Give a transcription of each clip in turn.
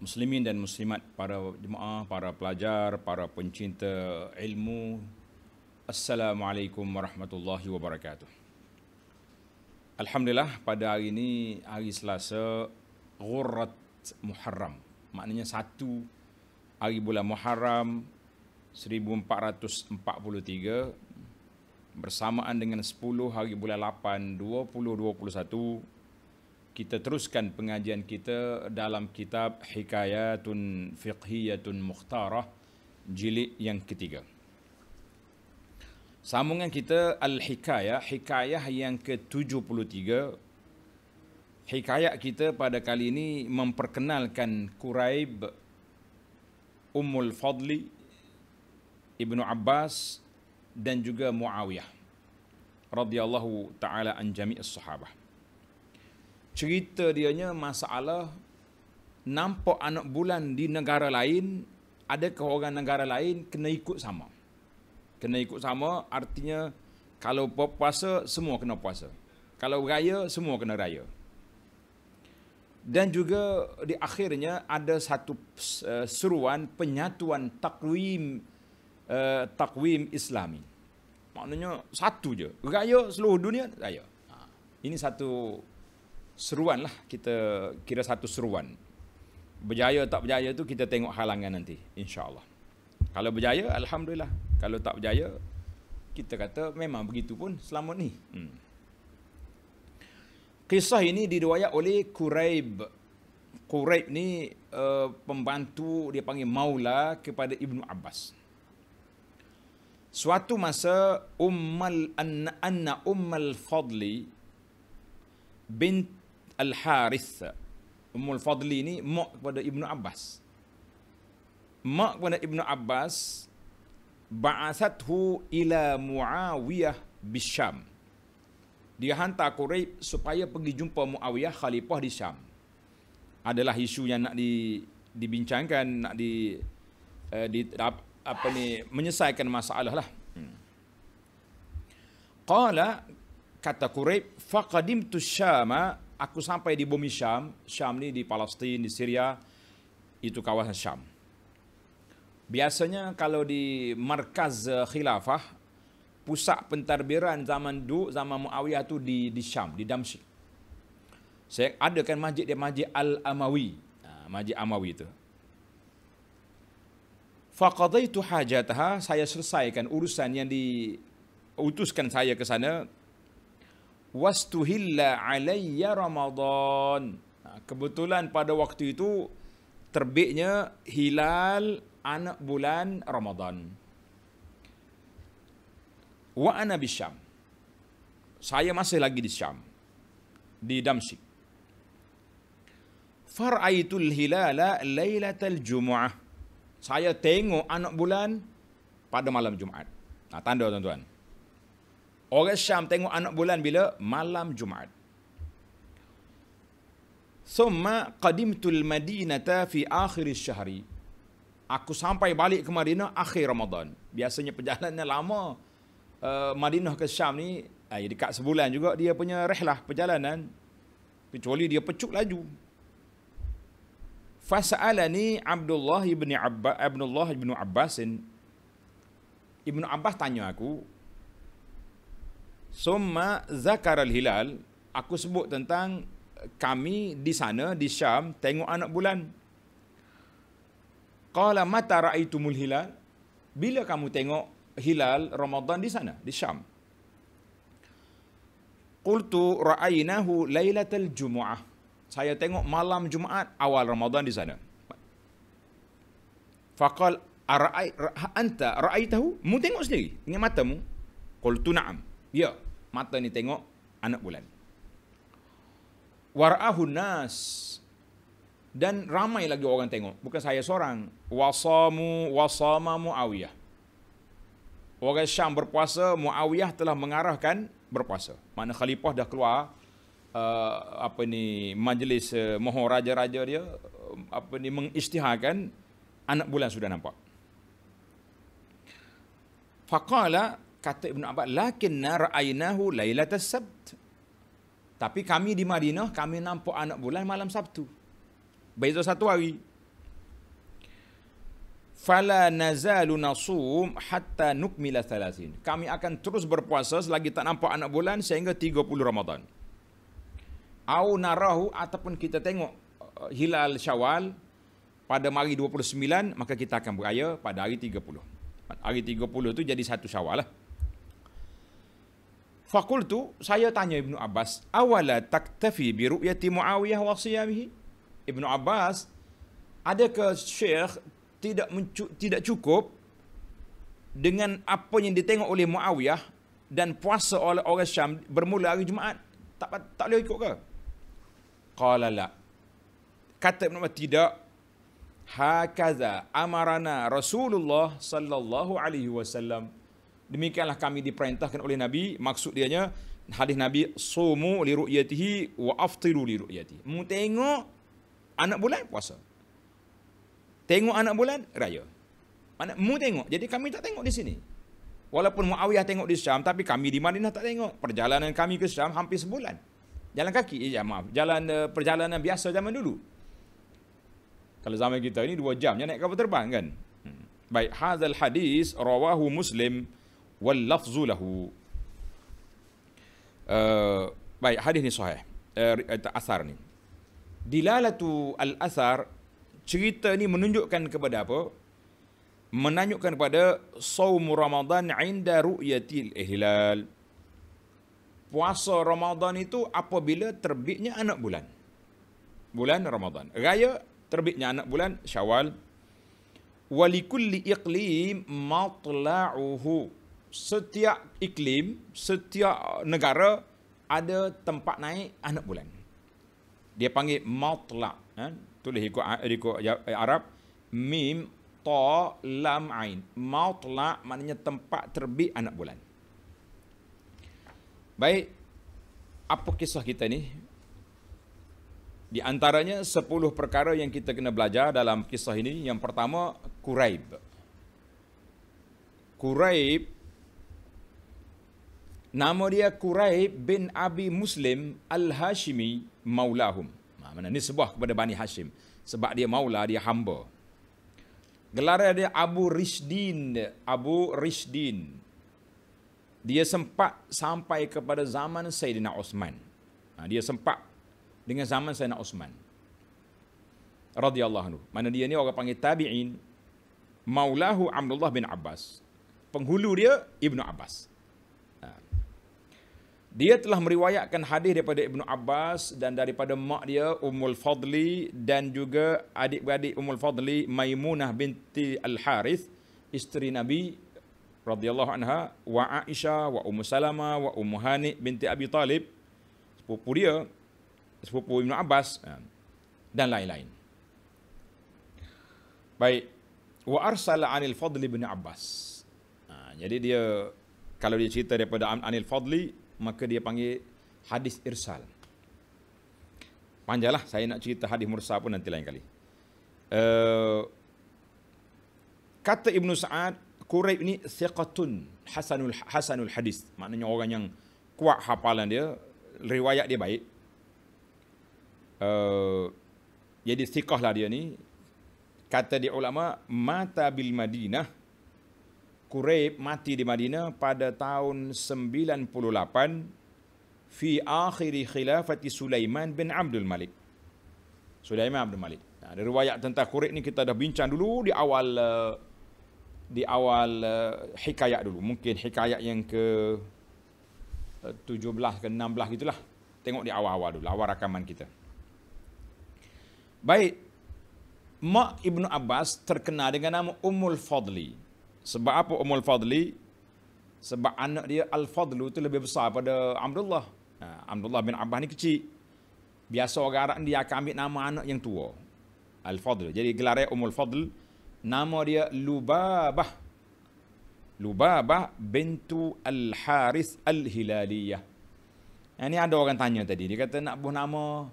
muslimin dan muslimat, para jemaah, para pelajar, para pencinta ilmu. Assalamualaikum warahmatullahi wabarakatuh. Alhamdulillah pada hari ini hari Selasa Ghurrat Muharram. Maknanya satu hari bulan Muharram 1443 bersamaan dengan 10 hari bulan 8 2021 kita teruskan pengajian kita dalam kitab Hikayatun Fiqhiyatun Mukhtarah jilid yang ketiga. Sambungan kita Al-Hikayah, Hikayah yang ke-73. Hikayah kita pada kali ini memperkenalkan Quraib Ummul Fadli Ibnu Abbas dan juga Muawiyah radhiyallahu taala an jami' sahabah cerita dianya masalah nampak anak bulan di negara lain ada ke orang negara lain kena ikut sama kena ikut sama artinya kalau puasa semua kena puasa kalau raya semua kena raya dan juga di akhirnya ada satu eh, seruan penyatuan takwim eh, takwim islami maknanya satu je raya seluruh dunia raya ha. ini satu seruan lah kita kira satu seruan berjaya tak berjaya tu kita tengok halangan nanti insyaallah kalau berjaya alhamdulillah kalau tak berjaya kita kata memang begitu pun Selamat ni hmm. kisah ini diruaya oleh Quraib Quraib ni uh, pembantu dia panggil maula kepada Ibnu Abbas suatu masa ummal anna, anna ummal fadli bint Al-Haris Ummul Fadli ni mak kepada Ibnu Abbas mak kepada Ibnu Abbas ba'athathu ila Muawiyah bisham dia hantar Quraib supaya pergi jumpa Muawiyah khalifah di Syam adalah isu yang nak di, dibincangkan nak di, uh, di apa ni menyelesaikan masalah lah hmm. Qala kata Quraib faqadimtu syama aku sampai di bumi Syam, Syam ni di Palestin, di Syria, itu kawasan Syam. Biasanya kalau di markaz eh, khilafah, pusat pentadbiran zaman du, zaman Muawiyah tu di di Syam, di Damsyik. Saya ada kan masjid dia masjid Al-Amawi. Ha, masjid Amawi itu. Faqadaitu hajataha, saya selesaikan urusan yang diutuskan saya ke sana, wastuhilla alayya Ramadhan. ha, kebetulan pada waktu itu terbitnya hilal anak bulan Ramadhan. wa ana bisyam saya masih lagi di syam di damsyik faraitul hilala lailatal jumuah saya tengok anak bulan pada malam jumaat nah, tanda tuan-tuan Orang Syam tengok anak bulan bila? Malam Jumaat. Summa qadimtul madinata fi akhir syahri. Aku sampai balik ke Madinah akhir Ramadan. Biasanya perjalanannya lama. Uh, Madinah ke Syam ni, ay, eh, dekat sebulan juga dia punya rehlah perjalanan. Kecuali dia pecuk laju. Fasa'alani Abdullah ibn Abba, Abdullah ibn Abbasin. Ibn Abbas tanya aku, Summa zakar al-hilal, aku sebut tentang kami di sana, di Syam, tengok anak bulan. Qala mata ra'aitumul hilal? Bila kamu tengok hilal Ramadan di sana, di Syam? Qultu ra'ainahu laylatal jumu'ah. Saya tengok malam Jumaat awal Ramadan di sana. Faqal anta ra'aitahu? Mu tengok sendiri dengan matamu? Qultu na'am. Ya, mata ni tengok anak bulan. Wara'ahu nas dan ramai lagi orang tengok, bukan saya seorang. Wasamu wasama Muawiyah. Orang Syam berpuasa, Muawiyah telah mengarahkan berpuasa. Mana khalifah dah keluar uh, apa ni majlis uh, mohon raja-raja dia uh, apa ni mengisytiharkan anak bulan sudah nampak. Faqala kata Ibn Abbas, lakinna ra'aynahu laylatas sabt. Tapi kami di Madinah, kami nampak anak bulan malam Sabtu. Beza satu hari. Fala nazalu nasum hatta nukmila thalathin. Kami akan terus berpuasa selagi tak nampak anak bulan sehingga 30 Ramadan. Au narahu ataupun kita tengok eh, hilal syawal pada hari 29, maka kita akan beraya pada hari 30. Hari 30 tu jadi satu syawal lah. Fakultu, saya tanya Ibnu Abbas, awala taktafi bi ru'yati Muawiyah wa siyamihi? Ibnu Abbas, adakah Syekh tidak tidak cukup dengan apa yang ditengok oleh Muawiyah dan puasa oleh orang Syam bermula hari Jumaat? Tak tak boleh ikut ke? Qala la. Kata Ibnu Abbas tidak. Hakaza amarana Rasulullah sallallahu alaihi wasallam demikianlah kami diperintahkan oleh Nabi maksud dianya hadis Nabi sumu li ru'yatihi wa aftiru li ru'yatihi mu tengok anak bulan puasa tengok anak bulan raya anak mu tengok jadi kami tak tengok di sini walaupun Muawiyah tengok di Syam tapi kami di Madinah tak tengok perjalanan kami ke Syam hampir sebulan jalan kaki eh, ya maaf jalan uh, perjalanan biasa zaman dulu kalau zaman kita ini dua jam ya naik kapal terbang kan hmm. baik hadal hadis rawahu muslim واللفظ له baik hadis ni sahih asar ni dilalatu al asar cerita ni menunjukkan kepada apa Menunjukkan kepada saum ramadan inda ru'yatil hilal puasa ramadan itu apabila terbitnya anak bulan bulan ramadan raya terbitnya anak bulan syawal wa likulli iqlim matla'uhu setiap iklim, setiap negara ada tempat naik anak bulan. Dia panggil matlaq. Ha? Eh? Tulis ikut, eh, ikut ya, eh, Arab. Mim ta lam ain. Matlaq maknanya tempat terbit anak bulan. Baik. Apa kisah kita ni? Di antaranya 10 perkara yang kita kena belajar dalam kisah ini. Yang pertama, Quraib. Quraib nama dia Quraib bin Abi Muslim Al-Hashimi Maulahum. Ha, mana ni sebuah kepada Bani Hashim. Sebab dia maulah, dia hamba. Gelar dia Abu Rishdin. Abu Rishdin. Dia sempat sampai kepada zaman Sayyidina Osman. Ha, dia sempat dengan zaman Sayyidina Osman. Radiyallahu anhu. Mana dia ni orang panggil tabi'in. Maulahu Amrullah bin Abbas. Penghulu dia Ibnu Abbas. Dia telah meriwayatkan hadis daripada Ibnu Abbas dan daripada mak dia Ummul Fadli dan juga adik-beradik Ummul Fadli Maimunah binti Al-Harith isteri Nabi radhiyallahu anha wa Aisyah wa Ummu Salama, wa Ummu Hanif binti Abi Talib sepupu dia sepupu Ibnu Abbas ha, dan lain-lain. Baik wa arsala anil fadli bin Abbas. Ha, jadi dia kalau dia cerita daripada Anil Fadli maka dia panggil hadis irsal. panjalah saya nak cerita hadis mursal pun nanti lain kali. Uh, kata Ibnu Sa'ad, Quraib ini siqatun hasanul, hasanul hadis. Maknanya orang yang kuat hafalan dia, riwayat dia baik. Uh, jadi siqahlah dia ni. Kata dia ulama, mata bil Madinah, Quraib mati di Madinah pada tahun 98 fi akhiri khilafati Sulaiman bin Abdul Malik. Sulaiman Abdul Malik. Nah, ada riwayat tentang Quraib ni kita dah bincang dulu di awal eh, di awal eh, hikayat dulu. Mungkin hikayat yang ke eh, uh, 17 ke 16 gitulah. Tengok di awal-awal dulu, awal rakaman kita. Baik. Mak Ibnu Abbas terkenal dengan nama Ummul Fadli. Sebab apa Umul Fadli? Sebab anak dia Al-Fadlu tu lebih besar pada Abdullah. Ha, Abdullah bin Abbas ni kecil. Biasa orang Arab dia akan ambil nama anak yang tua. al Fadlu. Jadi gelar dia Umul Fadl. Nama dia Lubabah. Lubabah bintu Al-Haris Al-Hilaliyah. Ini ha, ada orang tanya tadi. Dia kata nak buah nama.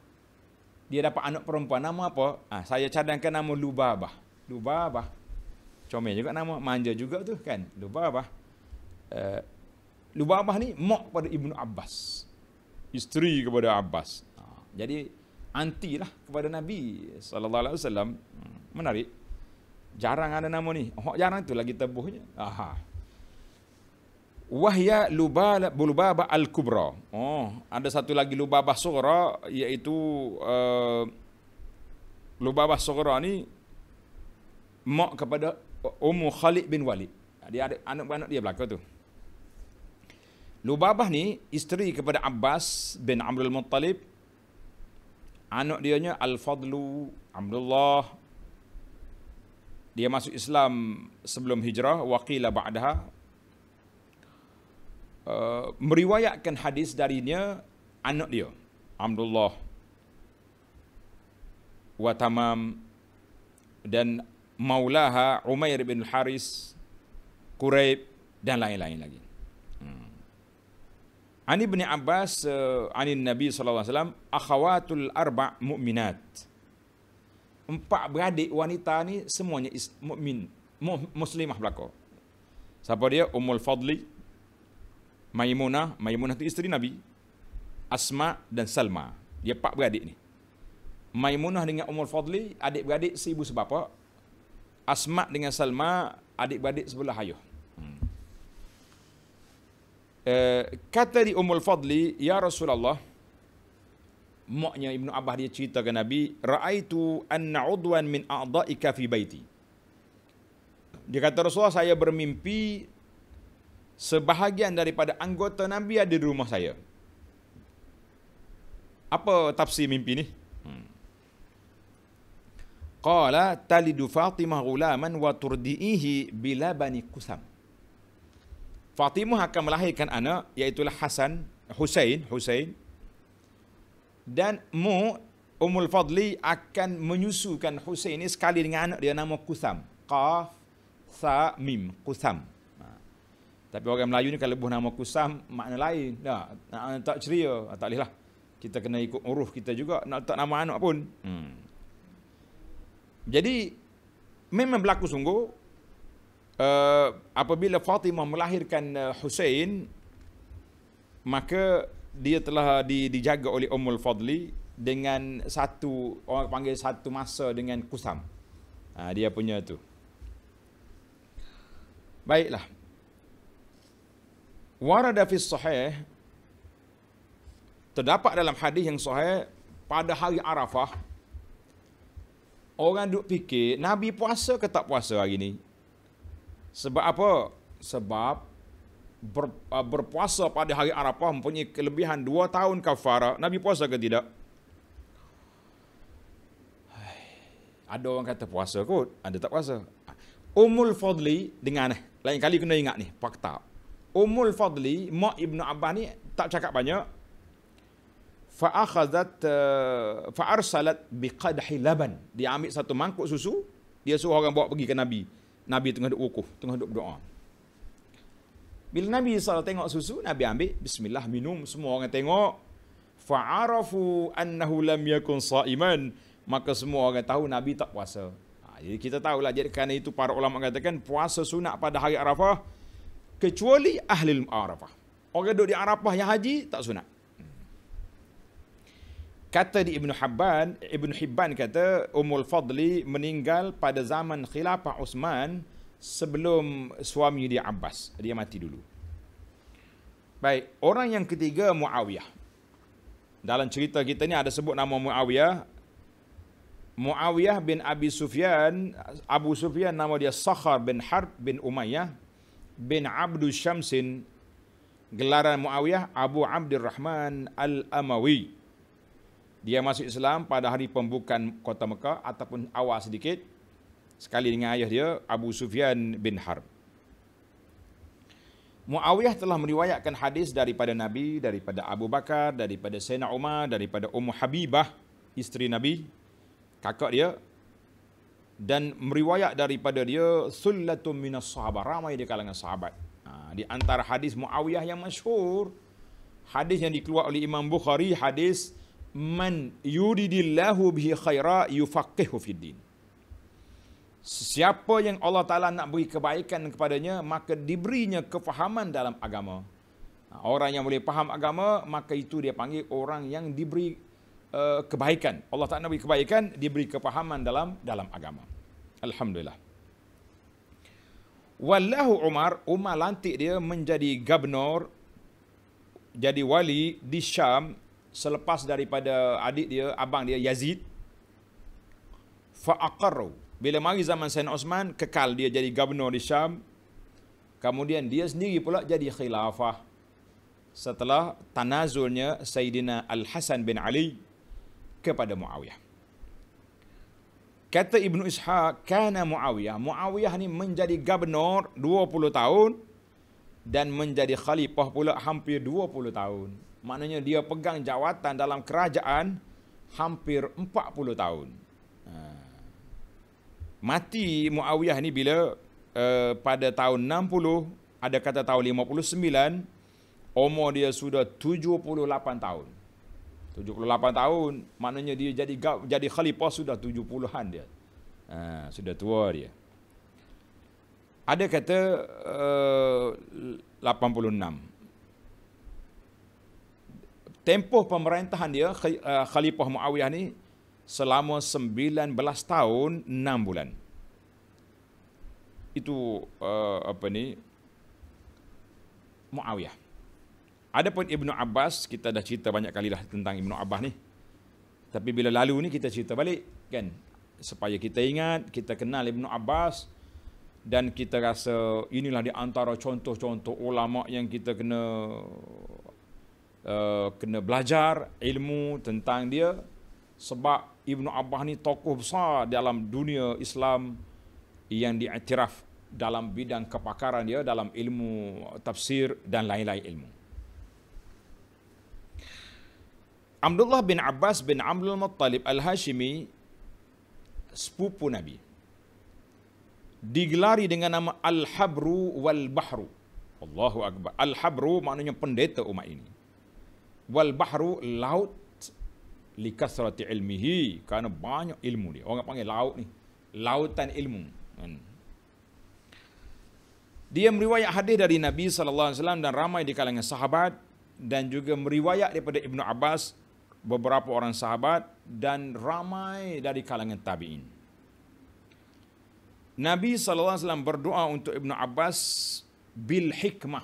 Dia dapat anak perempuan. Nama apa? Ha, saya cadangkan nama Lubabah. Lubabah comel juga nama manja juga tu kan lubabah eh lubabah ni mak pada ibnu abbas isteri kepada abbas ha, jadi anti lah kepada nabi sallallahu alaihi wasallam hmm, menarik jarang ada nama ni hok jarang tu lagi tabuhnya aha wahya lubaba al kubra oh ada satu lagi lubabah sughra iaitu uh, lubabah sughra ni mak kepada Ummu Khalid bin Walid. Dia ada anak-anak dia belakang tu. Lubabah ni isteri kepada Abbas bin Amrul al-Muttalib. Anak dia nya Al-Fadlu Abdullah. Dia masuk Islam sebelum hijrah waqila ba'daha. Uh, meriwayatkan hadis darinya anak dia Abdullah wa tamam dan maulaha Umair bin Haris, Quraib dan lain-lain lagi. Hmm. Ani bin Abbas, eh, Ani Nabi SAW, akhawatul arba' mu'minat. Empat beradik wanita ni semuanya is mu'min, muslimah belakang. Siapa dia? Ummul Fadli, Maimunah, Maimunah tu isteri Nabi, Asma dan Salma. Dia empat beradik ni. Maimunah dengan Ummul Fadli, adik-beradik seibu sebapak, Asma dengan Salma adik-beradik sebelah ayah. Hmm. Eh, kata di Ummul Fadli, Ya Rasulullah, maknya Ibnu Abah dia cerita ke Nabi, Ra'aitu an udwan min a'da'ika fi baiti. Dia kata Rasulullah, saya bermimpi sebahagian daripada anggota Nabi ada di rumah saya. Apa tafsir mimpi ni? qala talidu Fatimah gulaman wa turdiihi bilabani kusam. Fatimah akan melahirkan anak iaitu Hasan, Hussein, Hussein. Dan mu Ummul Fadli akan menyusukan Hussein ini sekali dengan anak dia nama Kusam. Qaf sa mim Kusam. Ha. Tapi orang Melayu ni kalau buah nama Kusam makna lain. Dah, tak, tak ceria, ha, tak boleh lah. Kita kena ikut uruf kita juga nak tak nama anak pun. Hmm. Jadi memang berlaku sungguh uh, apabila Fatimah melahirkan uh, eh, Hussein maka dia telah di, dijaga oleh Ummul Fadli dengan satu orang panggil satu masa dengan Kusam. Ha, dia punya tu. Baiklah. Warada fi sahih terdapat dalam hadis yang sahih pada hari Arafah orang duk fikir Nabi puasa ke tak puasa hari ni? Sebab apa? Sebab ber, uh, berpuasa pada hari Arafah mempunyai kelebihan dua tahun kafara. Nabi puasa ke tidak? Ada orang kata puasa kot. Ada tak puasa. Umul Fadli dengan eh, lain kali kena ingat ni fakta. Umul Fadli, Mak Ibn Abbas ni tak cakap banyak fa'akhadhat fa'arsalat biqadhi laban. Dia ambil satu mangkuk susu, dia suruh orang bawa pergi ke Nabi. Nabi tengah duduk wukuf, tengah duduk berdoa. Bila Nabi SAW tengok susu, Nabi ambil, Bismillah minum, semua orang tengok. Fa'arafu annahu lam yakun sa'iman. Maka semua orang tahu Nabi tak puasa. Ha, jadi kita tahulah, jadi kerana itu para ulama katakan, puasa sunat pada hari Arafah, kecuali ahli Arafah. Orang duduk di Arafah yang haji, tak sunat kata di Ibn Hibban, Ibn Hibban kata Ummul Fadli meninggal pada zaman khilafah Uthman sebelum suami dia Abbas. Dia mati dulu. Baik, orang yang ketiga Muawiyah. Dalam cerita kita ni ada sebut nama Muawiyah. Muawiyah bin Abi Sufyan, Abu Sufyan nama dia Sakhar bin Harb bin Umayyah bin Abdul Syamsin. Gelaran Muawiyah Abu Abdurrahman Al-Amawi dia masuk Islam pada hari pembukaan kota Mekah ataupun awal sedikit sekali dengan ayah dia Abu Sufyan bin Harb. Muawiyah telah meriwayatkan hadis daripada Nabi, daripada Abu Bakar, daripada Sayyidina Umar, daripada Ummu Habibah, isteri Nabi, kakak dia dan meriwayat daripada dia sulatun minas sahabat ramai di kalangan sahabat. Ha, di antara hadis Muawiyah yang masyhur hadis yang dikeluarkan oleh Imam Bukhari hadis man yuridillahu bihi khaira yufaqihu fid din. Siapa yang Allah Ta'ala nak beri kebaikan kepadanya, maka diberinya kefahaman dalam agama. Ha, orang yang boleh faham agama, maka itu dia panggil orang yang diberi uh, kebaikan. Allah Ta'ala beri kebaikan, diberi kefahaman dalam dalam agama. Alhamdulillah. Wallahu Umar, Umar lantik dia menjadi gubernur, jadi wali di Syam selepas daripada adik dia, abang dia Yazid. Fa'aqarru. Bila mari zaman Sayyidina Osman, kekal dia jadi gubernur di Syam. Kemudian dia sendiri pula jadi khilafah. Setelah tanazulnya Sayyidina Al-Hasan bin Ali kepada Muawiyah. Kata Ibnu Ishaq, kana Muawiyah. Muawiyah ni menjadi gubernur 20 tahun dan menjadi khalifah pula hampir 20 tahun maknanya dia pegang jawatan dalam kerajaan hampir 40 tahun. Ha. Mati Muawiyah ni bila uh, pada tahun 60, ada kata tahun 59, umur dia sudah 78 tahun. 78 tahun, maknanya dia jadi jadi khalifah sudah 70-an dia. Ha, sudah tua dia. Ada kata eh, uh, 86 tempoh pemerintahan dia eh, Khalifah Muawiyah ni selama 19 tahun 6 bulan. Itu uh, apa ni Muawiyah. pun Ibnu Abbas kita dah cerita banyak kali lah tentang Ibnu Abbas ni. Tapi bila lalu ni kita cerita balik kan supaya kita ingat kita kenal Ibnu Abbas dan kita rasa inilah di antara contoh-contoh ulama yang kita kena Eh, kena belajar ilmu tentang dia sebab Ibnu Abbas ni tokoh besar dalam dunia Islam yang diiktiraf dalam bidang kepakaran dia dalam ilmu tafsir dan lain-lain ilmu. Abdullah bin Abbas bin Abdul Muttalib Al-Hashimi sepupu Nabi. Digelari dengan nama Al-Habru Wal-Bahru. Allahu Akbar. Al-Habru maknanya pendeta umat ini wal bahru laut li kasrati ilmihi kerana banyak ilmu dia orang panggil laut ni lautan ilmu hmm. dia meriwayat hadis dari Nabi sallallahu alaihi wasallam dan ramai di kalangan sahabat dan juga meriwayat daripada Ibnu Abbas beberapa orang sahabat dan ramai dari kalangan tabi'in Nabi sallallahu alaihi wasallam berdoa untuk Ibnu Abbas bil hikmah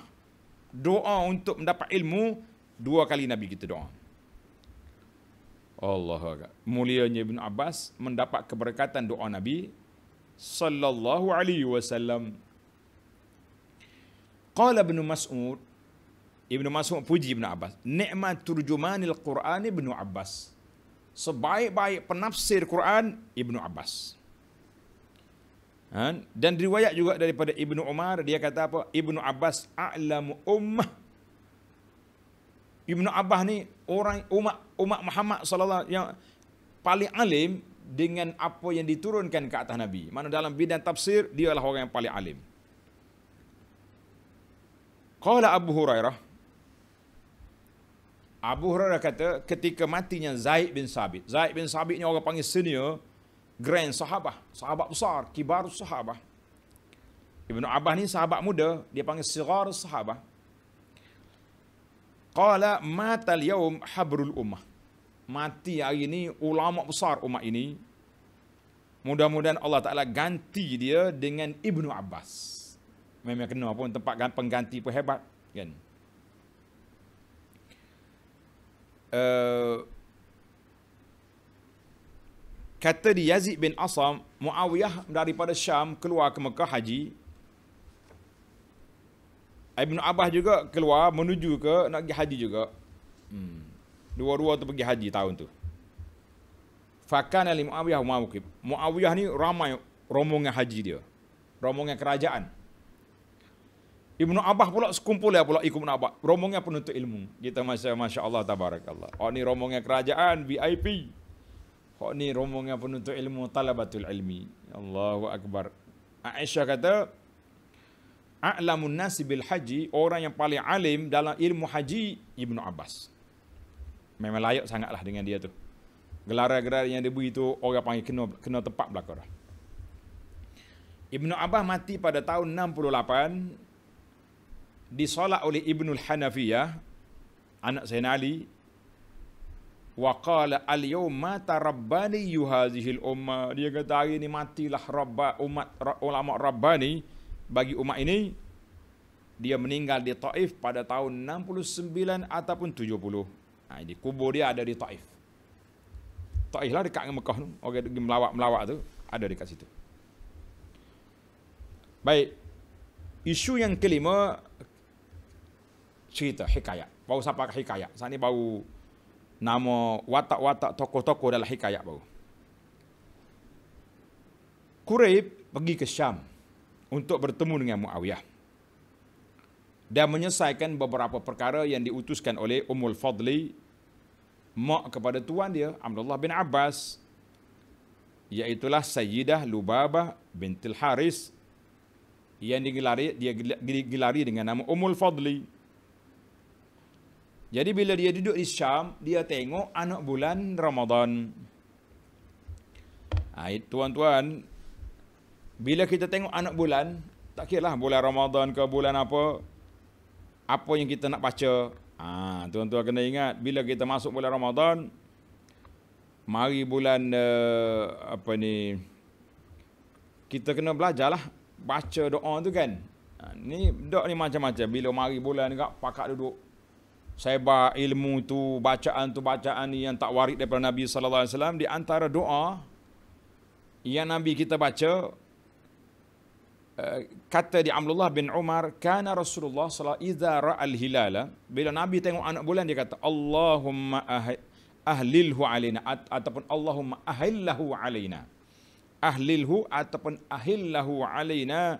doa untuk mendapat ilmu Dua kali Nabi kita doa. Allah Mulianya Ibn Abbas mendapat keberkatan doa Nabi sallallahu alaihi wasallam. Qala Ibn Mas'ud Ibn Mas'ud puji Ibn Abbas. Nikmat turjumanil Qur'an Ibn Abbas. Sebaik-baik penafsir Quran Ibn Abbas. Ha? Dan riwayat juga daripada ibnu Umar dia kata apa? Ibn Abbas a'lamu ummah Ibnu Abbas ni orang umat umat Muhammad sallallahu yang paling alim dengan apa yang diturunkan ke atas Nabi. Mana dalam bidang tafsir dia adalah orang yang paling alim. Qala Abu Hurairah Abu Hurairah kata ketika matinya Zaid bin Sabit. Zaid bin Sabit ni orang panggil senior grand sahabat, sahabat besar, kibar sahabat. Ibnu Abbas ni sahabat muda, dia panggil sigar sahabat. Qala matal yaum habrul ummah. Mati hari ini ulama besar umat ini. Mudah-mudahan Allah Ta'ala ganti dia dengan Ibnu Abbas. Memang kena pun tempat pengganti pun hebat. Kan? Uh, kata di Yazid bin Asam, Muawiyah daripada Syam keluar ke Mekah haji, Ibn Abbas juga keluar menuju ke nak pergi haji juga. Hmm. Dua-dua tu pergi haji tahun tu. Fakan Ali Muawiyah Muawqib. Muawiyah ni ramai rombongan haji dia. Rombongan kerajaan. Ibnu Abbas pula sekumpul ya pula ikut Ibnu Abbas. Rombongan penuntut ilmu. Kita masa Masya Allah Tabarakallah. Oh ni rombongan kerajaan VIP. Oh ni rombongan penuntut ilmu Talabatul Ilmi. Allahu Akbar. Aisyah kata, a'lamun nasi bil haji orang yang paling alim dalam ilmu haji Ibnu Abbas. Memang layak sangatlah dengan dia tu. Gelar-gelar yang dia beri tu orang panggil kena kena tepat belakang dah. Ibnu Abbas mati pada tahun 68 disolat oleh Ibnu Hanafiyah anak Sayyidina Ali wa qala al yawma tarabbani yuhazihil umma dia kata hari ni matilah rabba umat ulama rabbani bagi umat ini dia meninggal di Taif pada tahun 69 ataupun 70. Nah, ha, di kubur dia ada di Taif. Taif lah dekat dengan Mekah tu. Orang melawat melawak tu ada dekat situ. Baik. Isu yang kelima cerita hikayat. Bau siapa hikayat? Saat ni baru nama watak-watak tokoh-tokoh dalam hikayat bau. Kureib pergi ke Syam untuk bertemu dengan Muawiyah dan menyelesaikan beberapa perkara yang diutuskan oleh Ummul Fadli mak kepada tuan dia Abdullah bin Abbas iaitulah Sayyidah Lubabah binti Haris yang digelari dia digelari dengan nama Ummul Fadli jadi bila dia duduk di Syam dia tengok anak bulan Ramadan Ait tuan-tuan, bila kita tengok anak bulan, tak kira lah bulan Ramadan ke bulan apa, apa yang kita nak baca. Ah, tuan-tuan kena ingat, bila kita masuk bulan Ramadan, mari bulan uh, apa ni, kita kena belajar lah baca doa tu kan. Ha, ni doa ni macam-macam. Bila mari bulan ni, juga, pakak duduk. Sebab ilmu tu, bacaan tu, bacaan ni yang tak warik daripada Nabi SAW. Di antara doa yang Nabi kita baca, kata di Abdullah bin Umar kana Rasulullah sallallahu alaihi wasallam idza ra'al hilala bila nabi tengok anak bulan dia kata Allahumma ahlilhu alaina ataupun Allahumma ahillahu alaina ahlilhu ataupun ahillahu alaina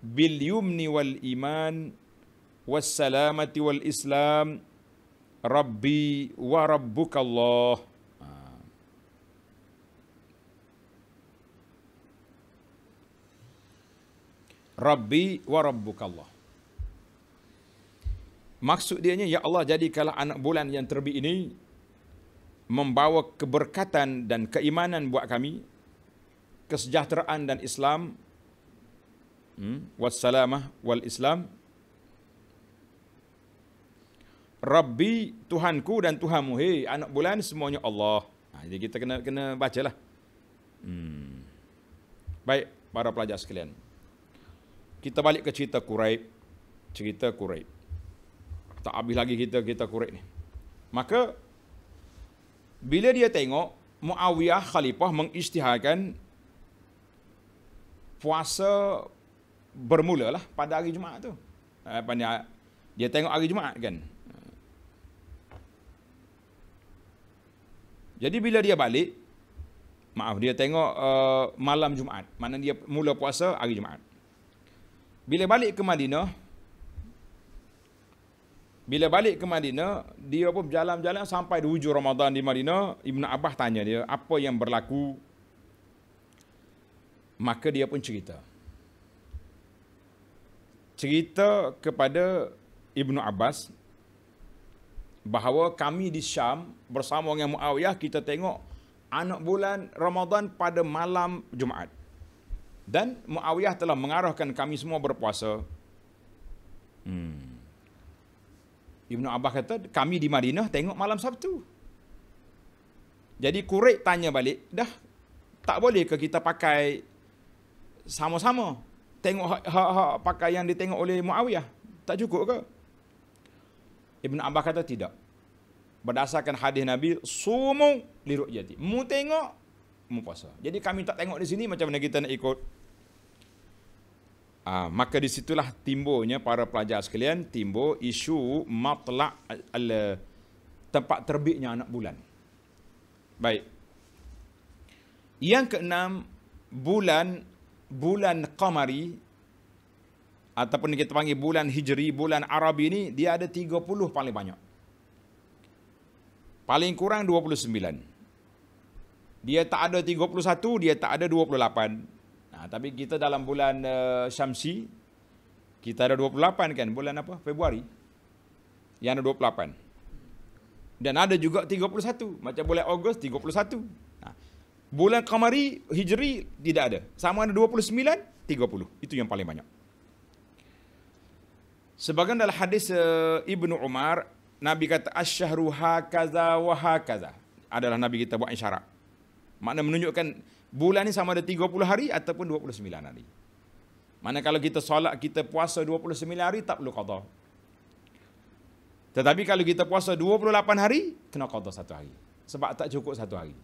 bil yumni wal iman was salamati wal islam rabbi wa rabbuka Allah Rabbi wa Rabbukallah. Maksud dia ni Ya Allah jadikanlah anak bulan yang terbit ini membawa keberkatan dan keimanan buat kami, kesejahteraan dan Islam, hmm, wassalamah wal Islam. Rabbi Tuhanku dan Tuhanmu, hei anak bulan semuanya Allah. Ha, jadi kita kena kena bacalah. Hmm. Baik, para pelajar sekalian kita balik ke cerita Quraib. Cerita Quraib. Tak habis lagi kita cerita Quraib ni. Maka, bila dia tengok, Muawiyah Khalifah mengisytiharkan puasa bermula lah pada hari Jumaat tu. Eh, dia tengok hari Jumaat kan. Jadi bila dia balik, maaf dia tengok uh, malam Jumaat, mana dia mula puasa hari Jumaat. Bila balik ke Madinah, bila balik ke Madinah, dia pun berjalan-jalan sampai di hujung Ramadan di Madinah, Ibn Abbas tanya dia, apa yang berlaku? Maka dia pun cerita. Cerita kepada Ibn Abbas, bahawa kami di Syam bersama dengan Muawiyah kita tengok anak bulan Ramadan pada malam Jumaat. Dan Muawiyah telah mengarahkan kami semua berpuasa. Hmm. Ibn Abbas kata, kami di Madinah tengok malam Sabtu. Jadi Kurek tanya balik, dah tak boleh ke kita pakai sama-sama? Tengok hak-hak pakaian ditengok oleh Muawiyah. Tak cukup ke? Ibnu Abbas kata tidak. Berdasarkan hadis Nabi, sumu liruk jati. Mu tengok mau puasa. Jadi kami tak tengok di sini macam mana kita nak ikut. Uh, maka di situlah timbulnya para pelajar sekalian timbul isu matla' al, eh, tempat terbitnya anak bulan. Baik. Yang keenam bulan bulan qamari ataupun kita panggil bulan hijri, bulan Arab ini dia ada 30 paling banyak. Paling kurang 29 dia tak ada 31 dia tak ada 28 nah tapi kita dalam bulan uh, syamsi kita ada 28 kan bulan apa februari yang ada 28 dan ada juga 31 macam bulan ogos 31 nah bulan Kamari hijri tidak ada sama ada 29 30 itu yang paling banyak sebagian dalam hadis uh, ibnu umar nabi kata asyhuru hakaza wa hakaza adalah nabi kita buat isyarat Makna menunjukkan bulan ni sama ada 30 hari ataupun 29 hari. Mana kalau kita solat, kita puasa 29 hari, tak perlu qadar. Tetapi kalau kita puasa 28 hari, kena qadar satu hari. Sebab tak cukup satu hari.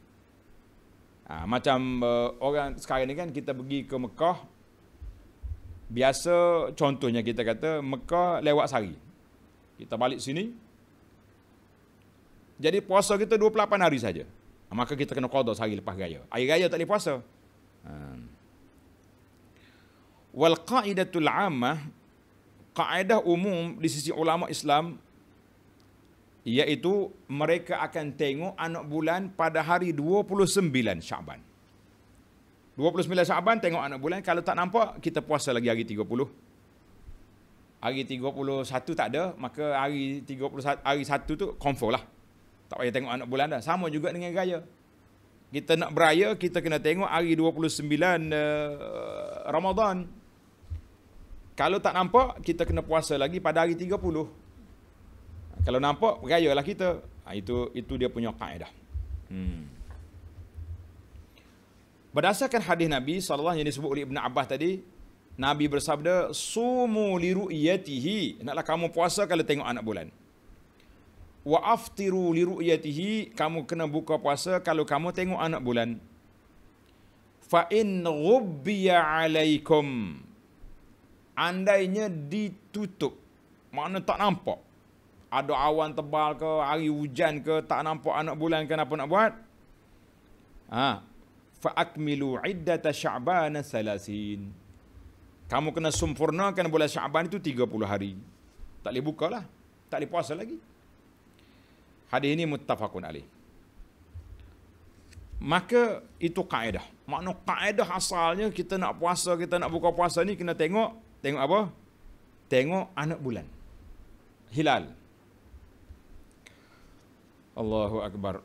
Ha, macam uh, orang sekarang ni kan, kita pergi ke Mekah, biasa contohnya kita kata, Mekah lewat sehari. Kita balik sini, jadi puasa kita 28 hari saja. Ah, maka kita kena qada sehari lepas raya. Hari raya tak boleh puasa. Hmm. Wal qaidatul ammah kaedah umum di sisi ulama Islam iaitu mereka akan tengok anak bulan pada hari 29 Syaban. 29 Syaban tengok anak bulan kalau tak nampak kita puasa lagi hari 30. Hari 31 tak ada maka hari 31 hari 1 tu confirm lah. Tak payah tengok anak bulan dah. Sama juga dengan gaya. Kita nak beraya, kita kena tengok hari 29 uh, eh, Ramadan. Kalau tak nampak, kita kena puasa lagi pada hari 30. Kalau nampak, lah kita. Ha, itu itu dia punya kaedah. Hmm. Berdasarkan hadis Nabi SAW yang disebut oleh Ibn Abbas tadi, Nabi bersabda, Sumu liru'yatihi. Naklah kamu puasa kalau tengok anak bulan wa aftiru li ru'yatihi kamu kena buka puasa kalau kamu tengok anak bulan fa in ghubbiya alaikum andainya ditutup mana tak nampak ada awan tebal ke hari hujan ke tak nampak anak bulan Kenapa nak buat ha fa akmilu iddata sya'ban 30 kamu kena sempurnakan bulan sya'ban itu 30 hari tak boleh buka lah tak boleh puasa lagi Hadis ini muttafaqun alaih. Maka itu kaedah. Makna kaedah asalnya kita nak puasa, kita nak buka puasa ni kena tengok. Tengok apa? Tengok anak bulan. Hilal. Allahu Akbar.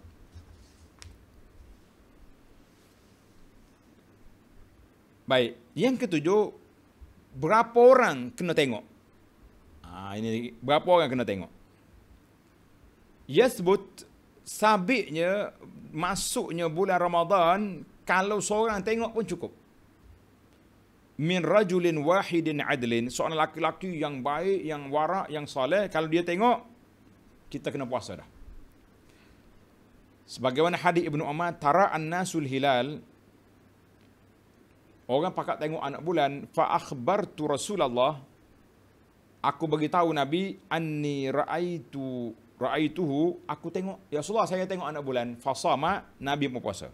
Baik. Yang ketujuh, berapa orang kena tengok? Ah ha, ini berapa orang kena tengok? Ia sebut sabitnya masuknya bulan Ramadan kalau seorang tengok pun cukup. Min rajulin wahidin adlin. Seorang laki-laki yang baik, yang warak, yang soleh. Kalau dia tengok, kita kena puasa dah. Sebagaimana hadis Ibn Umar, Tara an-nasul hilal. Orang pakat tengok anak bulan. Fa'akhbartu Rasulullah. Aku beritahu Nabi, Anni ra'aitu ra'aituhu aku tengok ya Rasulullah saya tengok anak bulan fasama nabi berpuasa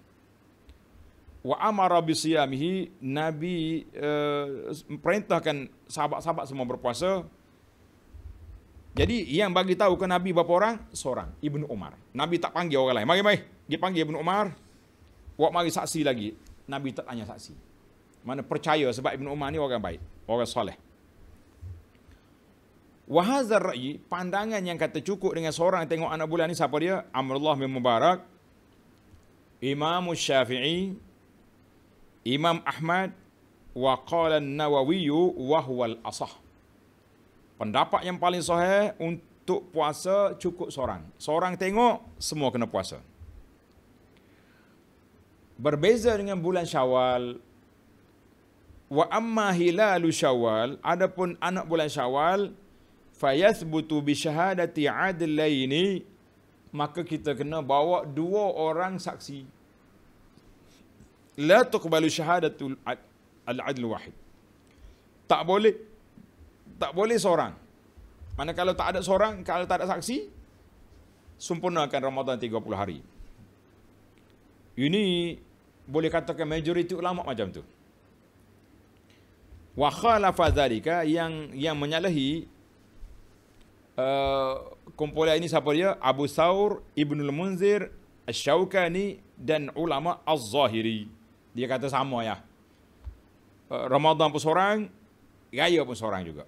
wa amara bi siyamihi nabi uh, perintahkan sahabat-sahabat semua berpuasa jadi yang bagi tahu ke nabi berapa orang seorang ibnu umar nabi tak panggil orang lain mari mari dia panggil ibnu umar buat mari saksi lagi nabi tak tanya saksi mana percaya sebab ibnu umar ni orang baik orang soleh Wahazar rai pandangan yang kata cukup dengan seorang yang tengok anak bulan ni, siapa dia? Amrullah bin Mubarak, Imam Syafi'i, Imam Ahmad, Waqalan qala an asah Pendapat yang paling sahih untuk puasa cukup seorang. Seorang tengok, semua kena puasa. Berbeza dengan bulan Syawal, wa amma hilalu Syawal, adapun anak bulan Syawal, fayasbutu bi syahadati adlaini maka kita kena bawa dua orang saksi la tuqbalu syahadatul al adl wahid tak boleh tak boleh seorang mana kalau tak ada seorang kalau tak ada saksi sempurnakan Ramadan 30 hari ini boleh katakan majoriti ulama macam tu wa khalafa yang yang menyalahi Eh, kumpulan ini siapa dia? Abu Saur Ibnul Munzir Ash-Shawkani dan ulama Az-Zahiri. Dia kata sama ya. Uh, Ramadan pun seorang, gaya pun seorang juga.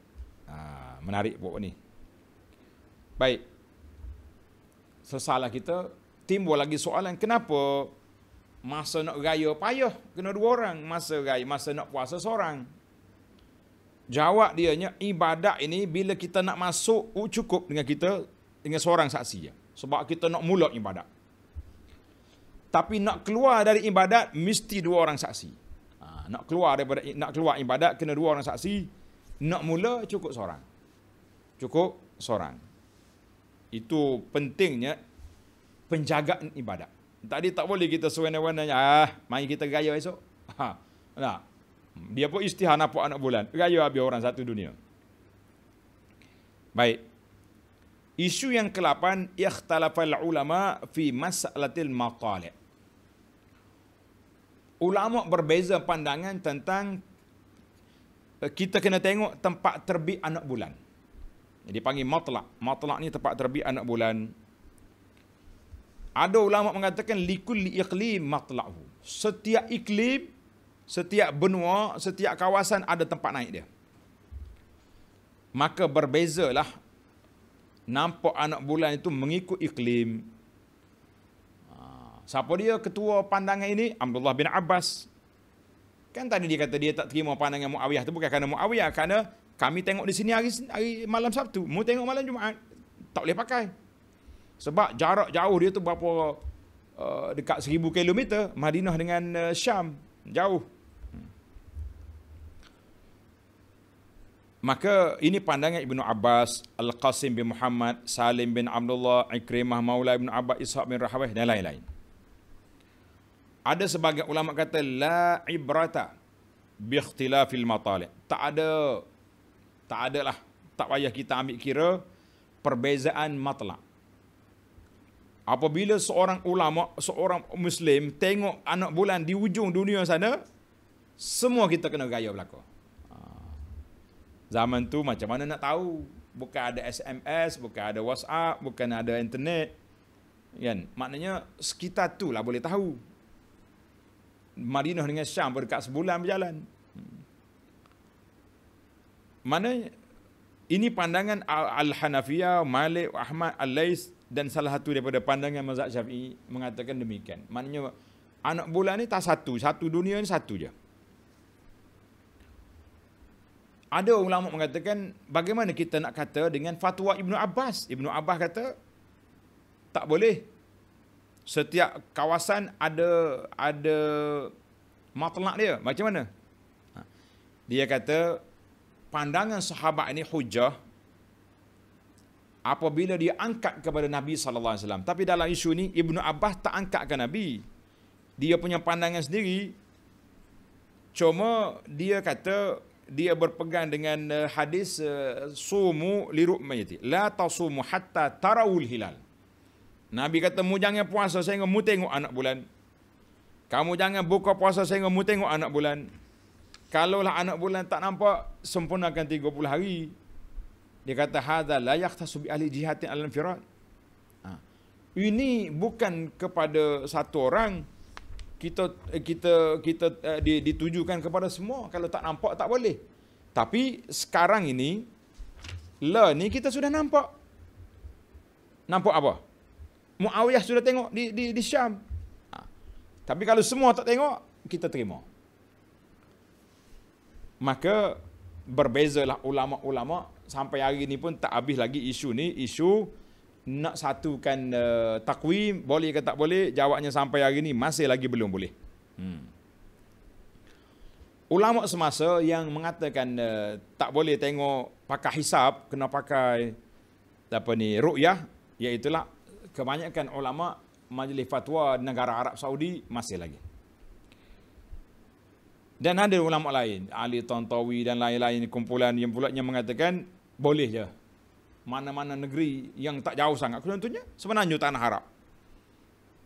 Ha, menarik buat ni. Baik. Sesalah kita, timbul lagi soalan kenapa masa nak gaya payah kena dua orang masa gaya masa nak puasa seorang Jawab dia nya ibadat ini bila kita nak masuk cukup dengan kita dengan seorang saksi ya Sebab kita nak mula ibadat. Tapi nak keluar dari ibadat mesti dua orang saksi. Ha, nak keluar daripada nak keluar ibadat kena dua orang saksi. Nak mula cukup seorang. Cukup seorang. Itu pentingnya penjagaan ibadat. Tadi tak boleh kita sewenang-wenang, ah, mari kita gaya esok. Ha, nah, dia pun istihar nampak anak bulan. Raya habis orang satu dunia. Baik. Isu yang ke-8, ikhtalafal ulama fi mas'alatil maqalik. Ulama berbeza pandangan tentang eh, kita kena tengok tempat terbit anak bulan. Jadi panggil matlak. Matlak ni tempat terbit anak bulan. Ada ulama mengatakan likul iklim matlahu. Setiap iklim setiap benua, setiap kawasan ada tempat naik dia. Maka berbezalah nampak anak bulan itu mengikut iklim. Ha, siapa dia ketua pandangan ini? Abdullah bin Abbas. Kan tadi dia kata dia tak terima pandangan Muawiyah. Itu bukan kerana Muawiyah. Kerana kami tengok di sini hari, hari malam Sabtu. Mu tengok malam Jumaat. Tak boleh pakai. Sebab jarak jauh dia tu berapa uh, dekat seribu kilometer. Madinah dengan uh, Syam. Jauh. Maka ini pandangan Ibnu Abbas, Al-Qasim bin Muhammad, Salim bin Abdullah, Ikrimah Maula Ibnu Abbas, Ishaq bin Rahawih dan lain-lain. Ada sebagian ulama kata la ibrata bi ikhtilafil matali. Tak ada tak adalah tak payah kita ambil kira perbezaan matlaq. Apabila seorang ulama, seorang muslim tengok anak bulan di ujung dunia sana, semua kita kena gaya belakang. Zaman tu macam mana nak tahu? Bukan ada SMS, bukan ada WhatsApp, bukan ada internet. Kan? Maknanya sekitar tu lah boleh tahu. Madinah dengan Syam pun sebulan berjalan. Hmm. Mana ini pandangan Al-Hanafiyah, Malik, Ahmad, Al-Lais dan salah satu daripada pandangan mazhab Syafi'i mengatakan demikian. Maknanya anak bola ni tak satu, satu dunia ni satu je. ada ulama mengatakan bagaimana kita nak kata dengan fatwa Ibnu Abbas? Ibnu Abbas kata tak boleh. Setiap kawasan ada ada matlak dia. Macam mana? Ha. Dia kata pandangan sahabat ini hujah apabila dia angkat kepada Nabi sallallahu alaihi wasallam. Tapi dalam isu ini Ibnu Abbas tak angkat ke Nabi. Dia punya pandangan sendiri. Cuma dia kata dia berpegang dengan eh, hadis eh, sumu sumu liru'mayati. La tasumu hatta tarawul hilal. Nabi kata, mu jangan puasa sehingga mu tengok anak bulan. Kamu jangan buka puasa sehingga mu tengok anak bulan. Kalaulah anak bulan tak nampak, sempurnakan 30 hari. Dia kata, hadha la yakhtasu bi ahli jihati alam firat. Ha. Ini bukan kepada satu orang, Eh, kita kita kita uh, eh, di, ditujukan kepada semua kalau tak nampak tak boleh tapi sekarang ini lah ni kita sudah nampak nampak apa Muawiyah sudah tengok di di di Syam ha. tapi kalau semua tak tengok kita terima maka berbezalah ulama-ulama sampai hari ini pun tak habis lagi isu ni isu nak satukan uh, takwim boleh ke tak boleh jawabnya sampai hari ini masih lagi belum boleh hmm. ulama semasa yang mengatakan uh, tak boleh tengok pakai hisap kena pakai apa ni rukyah? iaitu kebanyakan ulama majlis fatwa negara Arab Saudi masih lagi dan ada ulama lain Ali Tantawi dan lain-lain kumpulan yang pula yang mengatakan boleh je mana-mana negeri yang tak jauh sangat. Contohnya, semenanjung Tanah Arab.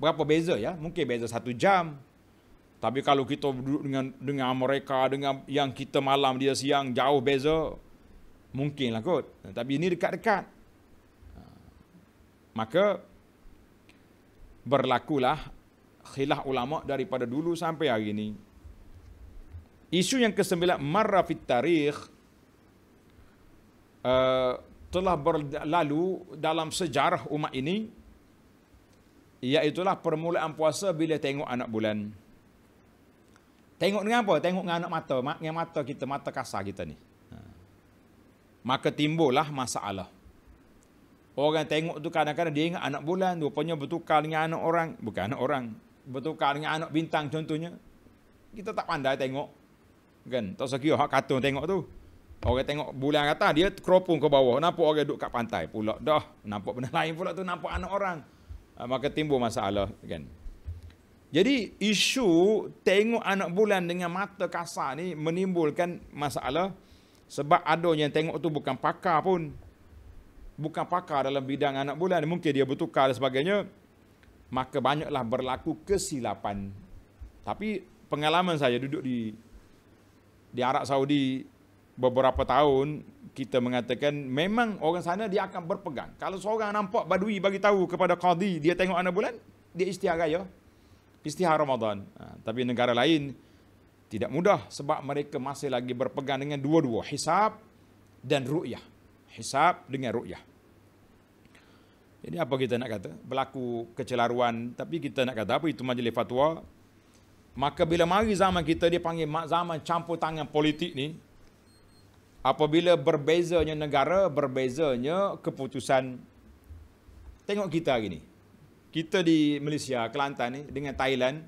Berapa beza ya? Mungkin beza satu jam. Tapi kalau kita duduk dengan dengan mereka, dengan yang kita malam dia siang, jauh beza. Mungkinlah kot. Tapi ini dekat-dekat. Ha. Maka, berlakulah khilaf ulama daripada dulu sampai hari ini. Isu yang kesembilan, marah fit tarikh, uh, telah berlalu dalam sejarah umat ini iaitulah permulaan puasa bila tengok anak bulan. Tengok dengan apa? Tengok dengan anak mata, mak dengan mata kita, mata kasar kita ni. Ha. Maka timbullah masalah. Orang tengok tu kadang-kadang dia ingat anak bulan, rupanya bertukar dengan anak orang, bukan anak orang. Bertukar dengan anak bintang contohnya. Kita tak pandai tengok. Kan? Tak sekiranya hak katung tengok tu. Orang tengok bulan atas dia keropong ke bawah. Nampak orang duduk kat pantai pula dah. Nampak benda lain pula tu nampak anak orang. Ah, maka timbul masalah kan. Jadi isu tengok anak bulan dengan mata kasar ni menimbulkan masalah sebab ada yang tengok tu bukan pakar pun. Bukan pakar dalam bidang anak bulan. Mungkin dia bertukar dan sebagainya. Maka banyaklah berlaku kesilapan. Tapi pengalaman saya duduk di di Arab Saudi beberapa tahun kita mengatakan memang orang sana dia akan berpegang. Kalau seorang nampak badui bagi tahu kepada qadi dia tengok anak bulan, dia istihar raya. Istihar Ramadan. Ha, tapi negara lain tidak mudah sebab mereka masih lagi berpegang dengan dua-dua. Hisab dan ru'yah. Hisab dengan ru'yah. Jadi apa kita nak kata? Berlaku kecelaruan tapi kita nak kata apa? Itu majlis fatwa. Maka bila mari zaman kita dia panggil zaman campur tangan politik ni, apabila berbezanya negara, berbezanya keputusan. Tengok kita hari ni. Kita di Malaysia, Kelantan ni dengan Thailand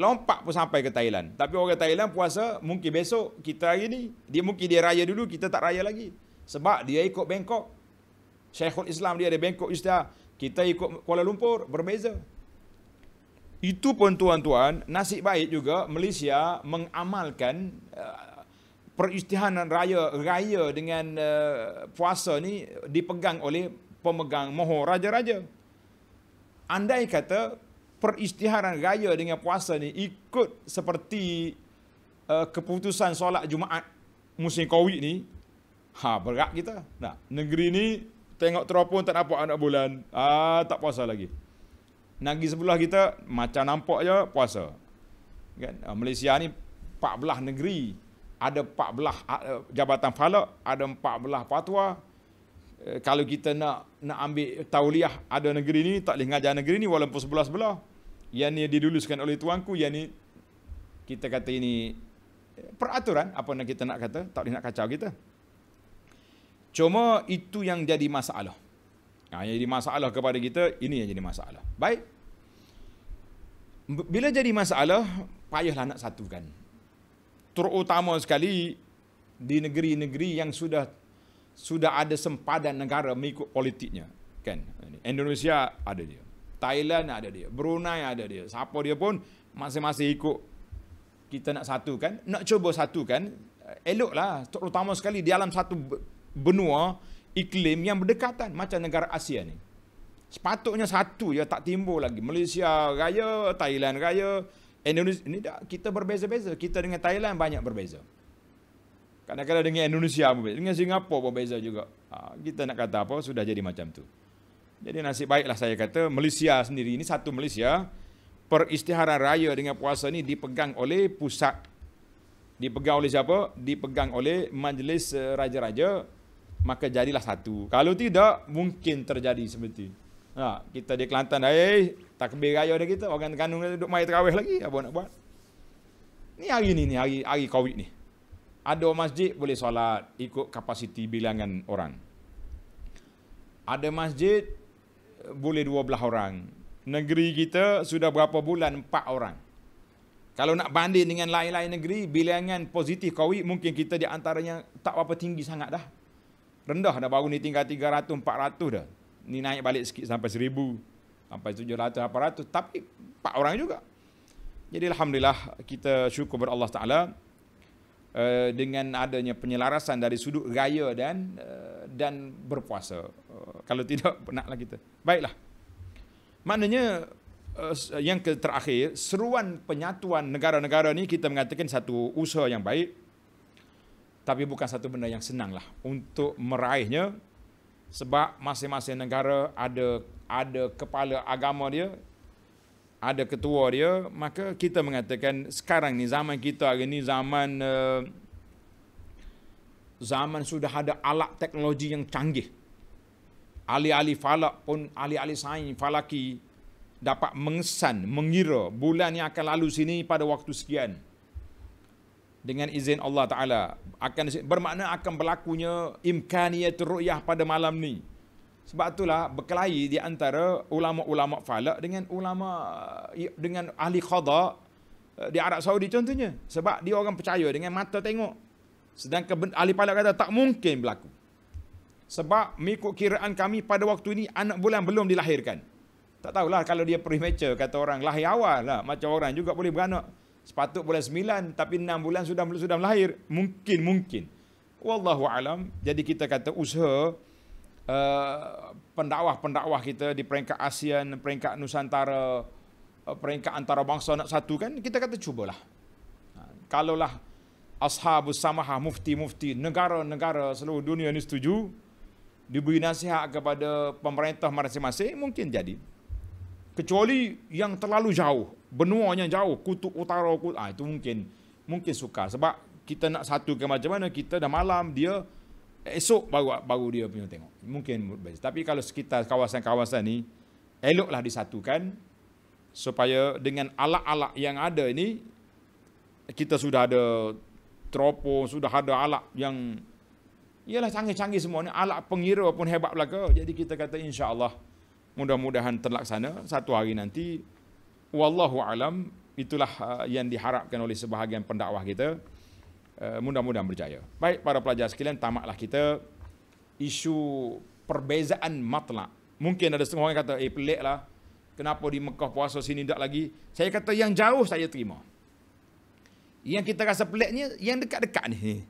lompat pun sampai ke Thailand. Tapi orang Thailand puasa mungkin besok kita hari ni. Dia mungkin dia raya dulu, kita tak raya lagi. Sebab dia ikut Bangkok. Syekhul Islam dia ada Bangkok Ustaz. Kita ikut Kuala Lumpur, berbeza. Itu pun tuan-tuan, nasib baik juga Malaysia mengamalkan eh, peristihanan raya raya dengan uh, puasa ni dipegang oleh pemegang moho raja-raja. Andai kata peristiharan raya dengan puasa ni ikut seperti uh, keputusan solat Jumaat musim Covid ni, ha berat kita. Nah, negeri ni tengok teropong tak nampak anak bulan, ah ha, tak puasa lagi. Negeri sebelah kita macam nampak je puasa. Kan? Malaysia ni 14 negeri ada 14 jabatan falak, ada 14 fatwa. Eh, kalau kita nak nak ambil tauliah ada negeri ni, tak boleh ngajar negeri ni walaupun sebelah-sebelah. Yang ni diduluskan oleh tuanku, yang ni kita kata ini eh, peraturan, apa nak kita nak kata, tak boleh nak kacau kita. Cuma itu yang jadi masalah. Nah, ha, yang jadi masalah kepada kita, ini yang jadi masalah. Baik. Bila jadi masalah, payahlah nak satukan terutama sekali di negeri-negeri yang sudah sudah ada sempadan negara mengikut politiknya kan Indonesia ada dia Thailand ada dia Brunei ada dia siapa dia pun masing-masing ikut kita nak satukan nak cuba satukan eloklah terutama sekali di dalam satu benua iklim yang berdekatan macam negara Asia ni sepatutnya satu ya tak timbul lagi Malaysia raya Thailand raya Indonesia ini tak kita berbeza-beza. Kita dengan Thailand banyak berbeza. Kadang-kadang dengan Indonesia berbeza, dengan Singapura berbeza juga. Ha, kita nak kata apa sudah jadi macam tu. Jadi nasib baiklah saya kata Malaysia sendiri ini satu Malaysia peristiharan raya dengan puasa ni dipegang oleh pusat dipegang oleh siapa? Dipegang oleh majlis eh, raja-raja maka jadilah satu. Kalau tidak mungkin terjadi seperti ini. Ha, kita di Kelantan, hey, eh, takbir raya dah kita orang kandung dah duduk mai terawih lagi apa nak buat ni hari ni ni hari hari covid ni ada masjid boleh solat ikut kapasiti bilangan orang ada masjid eh, boleh dua belah orang negeri kita sudah berapa bulan empat orang kalau nak banding dengan lain-lain negeri bilangan positif covid mungkin kita di antaranya tak apa tinggi sangat dah rendah dah baru ni tinggal 300 400 dah ni naik balik sikit sampai sampai 700 800 tapi empat orang juga. Jadi alhamdulillah kita syukur kepada Allah Taala uh, dengan adanya penyelarasan dari sudut gaya dan uh, dan berpuasa. Uh, kalau tidak penatlah kita. Baiklah. Maknanya uh, yang terakhir seruan penyatuan negara-negara ni kita mengatakan satu usaha yang baik tapi bukan satu benda yang senanglah untuk meraihnya sebab masing-masing negara ada ada kepala agama dia, ada ketua dia, maka kita mengatakan sekarang ni zaman kita hari ni zaman eh, zaman sudah ada alat teknologi yang canggih. Ahli-ahli falak pun, ahli-ahli sains falaki dapat mengesan, mengira bulan yang akan lalu sini pada waktu sekian. Dengan izin Allah Ta'ala. akan Bermakna akan berlakunya imkaniyat ru'yah pada malam ni. Sebab itulah berkelahi di antara ulama-ulama falak dengan ulama dengan ahli qada eh, di Arab Saudi contohnya. Sebab dia orang percaya dengan mata tengok. Sedangkan ahli falak kata tak mungkin berlaku. Sebab mengikut kiraan kami pada waktu ini anak bulan belum dilahirkan. Tak tahulah kalau dia premature kata orang lahir awal lah. Macam orang juga boleh beranak. Sepatut bulan sembilan tapi enam bulan sudah sudah lahir Mungkin, mungkin. Wallahu alam. Jadi kita kata usaha Eh, pendakwah-pendakwah kita di peringkat ASEAN, peringkat Nusantara, eh, peringkat antarabangsa nak satu kan, kita kata cubalah. Ha, kalaulah ashabus samaha mufti-mufti negara-negara seluruh dunia ni setuju, diberi nasihat kepada pemerintah masing-masing, mungkin jadi. Kecuali yang terlalu jauh, benuanya jauh, kutub utara, kutub, ah, ha, itu mungkin mungkin sukar. Sebab kita nak satu ke macam mana, kita dah malam, dia Esok baru baru dia punya tengok. Mungkin berbeza. Tapi kalau sekitar kawasan-kawasan ni, eloklah disatukan supaya dengan alat-alat yang ada ini, kita sudah ada teropong, sudah ada alat yang ialah canggih-canggih semua ni. Alat pengira pun hebat belaka. Jadi kita kata insya Allah mudah-mudahan terlaksana satu hari nanti. Wallahu alam itulah uh, yang diharapkan oleh sebahagian pendakwah kita. Eh, mudah-mudahan berjaya. Baik para pelajar sekalian, tamaklah kita isu perbezaan matlamat. Mungkin ada setengah orang kata, eh peliklah. Kenapa di Mekah puasa sini tak lagi? Saya kata yang jauh saya terima. Yang kita rasa peliknya, yang dekat-dekat ni.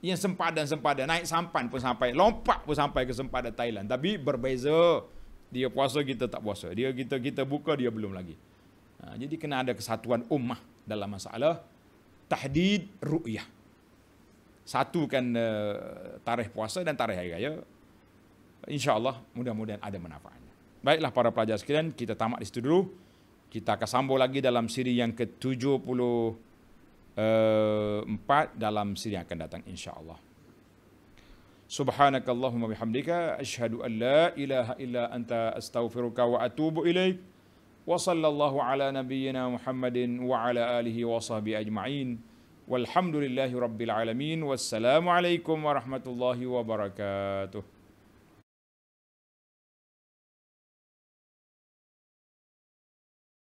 Yang sempadan-sempadan, naik sampan pun sampai, lompat pun sampai ke sempadan Thailand. Tapi berbeza, dia puasa, kita tak puasa. Dia kita kita buka, dia belum lagi. Ha, jadi kena ada kesatuan ummah dalam masalah tahdid ru'yah. Satu kan eh, tarikh puasa dan tarikh hari raya. InsyaAllah mudah-mudahan ada manfaatnya. Baiklah para pelajar sekalian, kita tamat di situ dulu. Kita akan sambung lagi dalam siri yang ke-74 uh, dalam siri yang akan datang insyaAllah. Subhanakallahumma bihamdika. Ashadu an la ilaha illa anta astaghfiruka wa atubu ilaih. وصلى الله على نبينا محمد وعلى اله وصحبه اجمعين والحمد لله رب العالمين والسلام عليكم ورحمه الله وبركاته